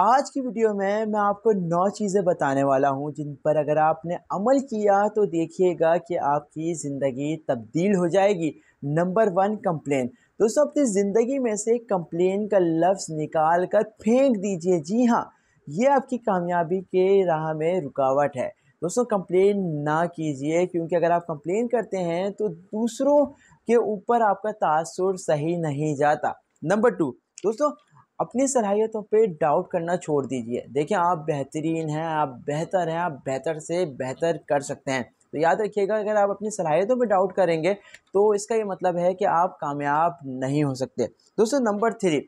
आज की वीडियो में मैं आपको नौ चीज़ें बताने वाला हूं जिन पर अगर आपने अमल किया तो देखिएगा कि आपकी ज़िंदगी तब्दील हो जाएगी नंबर वन कम्प्लेन दोस्तों अपनी ज़िंदगी में से कम्प्लेन का लफ्ज़ निकाल कर फेंक दीजिए जी हाँ ये आपकी कामयाबी के राह में रुकावट है दोस्तों कंप्लेन ना कीजिए क्योंकि अगर आप कंप्लेन करते हैं तो दूसरों के ऊपर आपका तासुर सही नहीं जाता नंबर टू दोस्तों अपनी सलाहियतों पे डाउट करना छोड़ दीजिए देखिए आप बेहतरीन हैं आप बेहतर हैं आप बेहतर से बेहतर कर सकते हैं तो याद रखिएगा अगर आप अपनी सलाहियतों पर डाउट करेंगे तो इसका ये मतलब है कि आप कामयाब नहीं हो सकते दोस्तों नंबर थ्री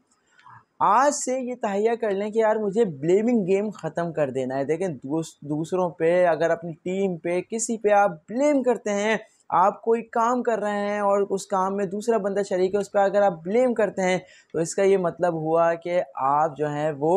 आज से ये तहिया कर लें कि यार मुझे ब्लेमिंग गेम ख़त्म कर देना है देखें दूस, दूसरों पे अगर अपनी टीम पे किसी पे आप ब्लेम करते हैं आप कोई काम कर रहे हैं और उस काम में दूसरा बंदा शरीक है उस पर अगर आप ब्लेम करते हैं तो इसका ये मतलब हुआ कि आप जो हैं वो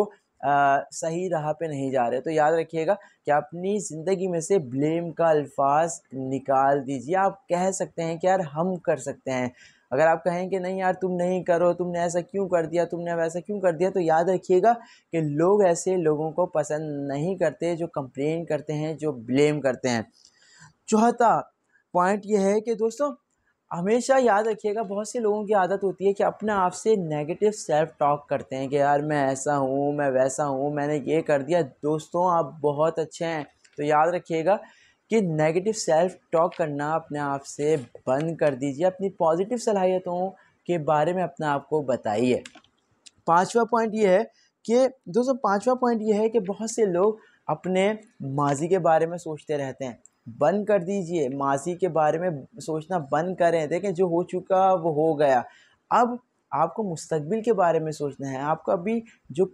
आ, सही राह पे नहीं जा रहे तो याद रखिएगा कि अपनी ज़िंदगी में से ब्लेम का अल्फाज निकाल दीजिए आप कह सकते हैं कि यार हम कर सकते हैं अगर आप कहें कि नहीं यार तुम नहीं करो तुमने ऐसा क्यों कर दिया तुमने वैसा क्यों कर दिया तो याद रखिएगा कि लोग ऐसे लोगों को पसंद नहीं करते जो कंप्लेन करते हैं जो ब्लेम करते हैं चौथा पॉइंट ये है कि दोस्तों हमेशा याद रखिएगा बहुत से लोगों की आदत होती है कि अपने आप से नेगेटिव सेल्फ टॉक करते हैं कि यार मैं ऐसा हूँ मैं वैसा हूँ मैंने ये कर दिया दोस्तों आप बहुत अच्छे हैं तो याद रखिएगा कि नेगेटिव सेल्फ टॉक करना अपने आप से बंद कर दीजिए अपनी पॉजिटिव सलाहियतों के बारे में अपने आप को बताइए पांचवा पॉइंट ये है कि दोस्तों पांचवा पॉइंट ये है कि बहुत से लोग अपने माजी के बारे में सोचते रहते हैं बंद कर दीजिए माजी के बारे में सोचना बंद करें देखें जो हो चुका वो हो गया अब आपको मुस्तबिल के बारे में सोचना है आपको अभी जो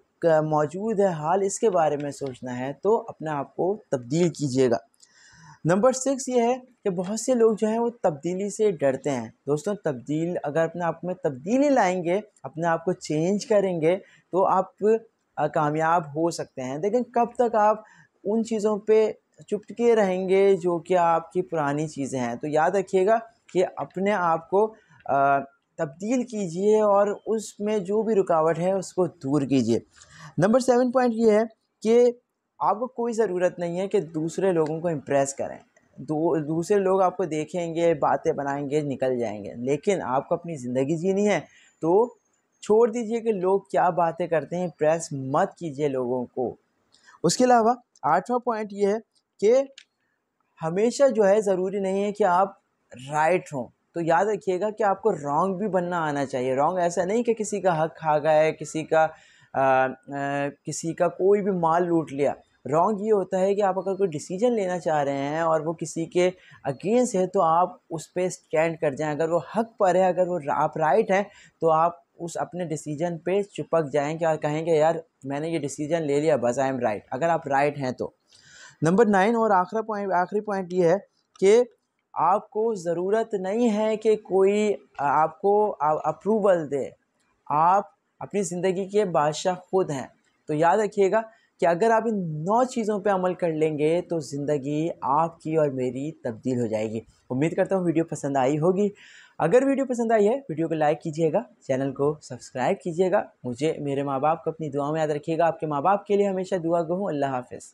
मौजूद है हाल इसके बारे में सोचना है तो अपने आप को तब्दील कीजिएगा नंबर सिक्स ये है कि बहुत से लोग जो हैं वो तब्दीली से डरते हैं दोस्तों तब्दील अगर अपने आप में तब्दीली लाएंगे अपने आप को चेंज करेंगे तो आप कामयाब हो सकते हैं लेकिन कब तक आप उन चीज़ों पे चुपके रहेंगे जो कि आपकी पुरानी चीज़ें हैं तो याद रखिएगा कि अपने आप को तब्दील कीजिए और उसमें जो भी रुकावट है उसको दूर कीजिए नंबर सेवन पॉइंट ये है कि आपको कोई ज़रूरत नहीं है कि दूसरे लोगों को इम्प्रेस करें दो दूसरे लोग आपको देखेंगे बातें बनाएंगे निकल जाएंगे लेकिन आपको अपनी ज़िंदगी जीनी है तो छोड़ दीजिए कि लोग क्या बातें करते हैं प्रेस मत कीजिए लोगों को उसके अलावा आठवां पॉइंट ये है कि हमेशा जो है ज़रूरी नहीं है कि आप राइट हों तो याद रखिएगा कि आपको रॉन्ग भी बनना आना चाहिए रॉन्ग ऐसा नहीं कि किसी का हक खा गया है किसी का आ, आ, किसी का कोई भी माल लूट लिया रॉन्ग ये होता है कि आप अगर कोई डिसीजन लेना चाह रहे हैं और वो किसी के अगेंस्ट है तो आप उस पर स्टैंड कर जाएं अगर वो हक पर है अगर वो आप राइट हैं तो आप उस अपने डिसीजन पे चिपक कि और कहेंगे यार मैंने ये डिसीजन ले लिया बस आई एम राइट अगर आप राइट हैं तो नंबर नाइन और आखिरा पॉइंट आखिरी पॉइंट ये है कि आपको ज़रूरत नहीं है कि कोई आपको अप्रूवल दे आप अपनी ज़िंदगी के बादशाह खुद हैं तो याद रखिएगा कि अगर आप इन नौ चीज़ों पे अमल कर लेंगे तो ज़िंदगी आपकी और मेरी तब्दील हो जाएगी उम्मीद करता हूँ वीडियो पसंद आई होगी अगर वीडियो पसंद आई है वीडियो को लाइक कीजिएगा चैनल को सब्सक्राइब कीजिएगा मुझे मेरे माँ बाप को अपनी दुआ में याद रखिएगा आपके माँ बाप के लिए हमेशा दुआ गो अल्लाह हाफिज़